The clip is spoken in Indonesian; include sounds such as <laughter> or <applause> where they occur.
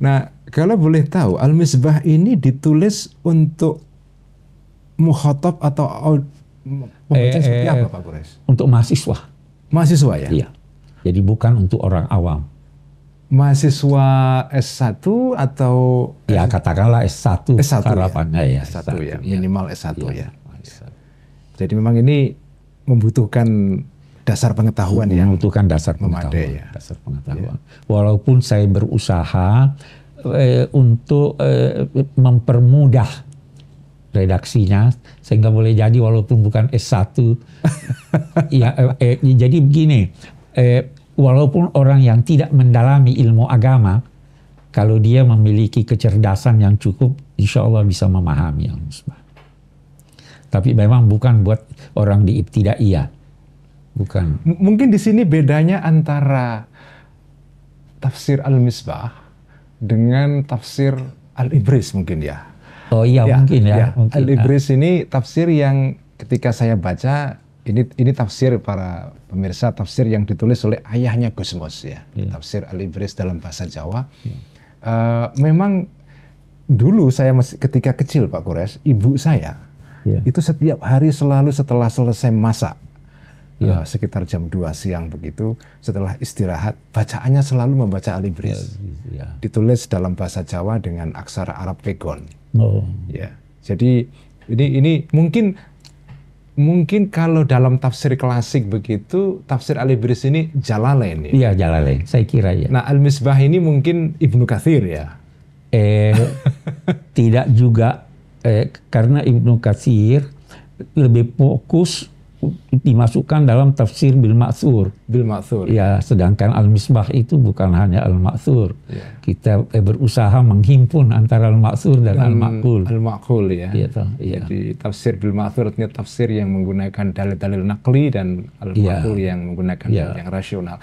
Nah, kalau boleh tahu, Al-Misbah ini ditulis untuk mukhotob atau pembaca eh, seperti eh, apa Pak Kures? Untuk mahasiswa. Mahasiswa ya? Iya. Jadi bukan untuk orang awam. Mahasiswa S1 atau Ya katakanlah S1, S1 ya. harapannya ya. S1, S1 ya. ya, minimal S1 iya. ya. ya. S1. Jadi memang ini membutuhkan dasar pengetahuan ya. Membutuhkan dasar pengetahuan. Memadai, ya. Dasar pengetahuan. Ya. Walaupun saya berusaha eh, untuk eh, mempermudah redaksinya sehingga boleh jadi walaupun bukan S1 <laughs> ya eh, eh, jadi begini eh, walaupun orang yang tidak mendalami ilmu agama kalau dia memiliki kecerdasan yang cukup insya Allah bisa memahami al tapi memang bukan buat orang di ibtidaiyah Bukan. M mungkin di sini bedanya antara tafsir Al-Misbah dengan tafsir Al-Ibris mungkin ya. Oh iya ya, mungkin ya. ya. ya. Al-Ibris ini tafsir yang ketika saya baca ini ini tafsir para pemirsa tafsir yang ditulis oleh ayahnya Gusmos ya. ya. Tafsir Al-Ibris dalam bahasa Jawa. Ya. Uh, memang dulu saya masih ketika kecil Pak Kores, ibu saya ya. itu setiap hari selalu setelah selesai masak ya. uh, sekitar jam 2 siang begitu setelah istirahat bacaannya selalu membaca alibris ya, ya. ya. ditulis dalam bahasa Jawa dengan aksara Arab Pegon oh. ya jadi ini ini mungkin mungkin kalau dalam tafsir klasik begitu tafsir alibris ini Jalalain ya. Iya Jalalain, saya kira ya. Nah, Al-Misbah ini mungkin Ibnu Katsir ya. Eh <laughs> tidak juga eh, karena Ibnu Katsir lebih fokus dimasukkan dalam tafsir bil maksur. Bil maksur. Ya, sedangkan al misbah itu bukan hanya al maksur. Yeah. Kita eh, berusaha menghimpun antara al maksur dan, dan al makul. Al makul ya. Iya, ya. Jadi tafsir bil maksur artinya tafsir yang menggunakan dalil-dalil nakli dan al makul yeah. yang menggunakan yeah. yang rasional.